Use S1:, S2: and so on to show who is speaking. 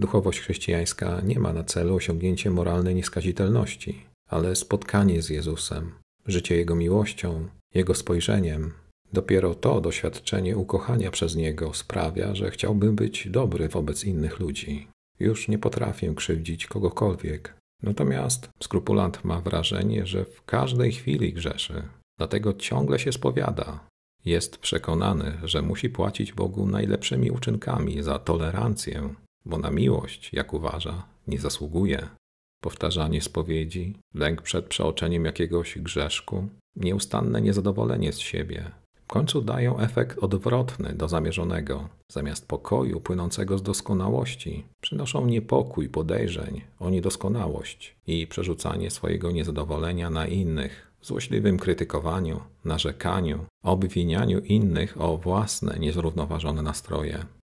S1: Duchowość chrześcijańska nie ma na celu osiągnięcie moralnej nieskazitelności, ale spotkanie z Jezusem, życie Jego miłością, Jego spojrzeniem. Dopiero to doświadczenie ukochania przez Niego sprawia, że chciałbym być dobry wobec innych ludzi. Już nie potrafię krzywdzić kogokolwiek. Natomiast skrupulant ma wrażenie, że w każdej chwili grzeszy, dlatego ciągle się spowiada. Jest przekonany, że musi płacić Bogu najlepszymi uczynkami za tolerancję, bo na miłość, jak uważa, nie zasługuje. Powtarzanie spowiedzi, lęk przed przeoczeniem jakiegoś grzeszku, nieustanne niezadowolenie z siebie, w końcu dają efekt odwrotny do zamierzonego. Zamiast pokoju płynącego z doskonałości, przynoszą niepokój, podejrzeń o niedoskonałość i przerzucanie swojego niezadowolenia na innych, złośliwym krytykowaniu, narzekaniu, obwinianiu innych o własne niezrównoważone nastroje.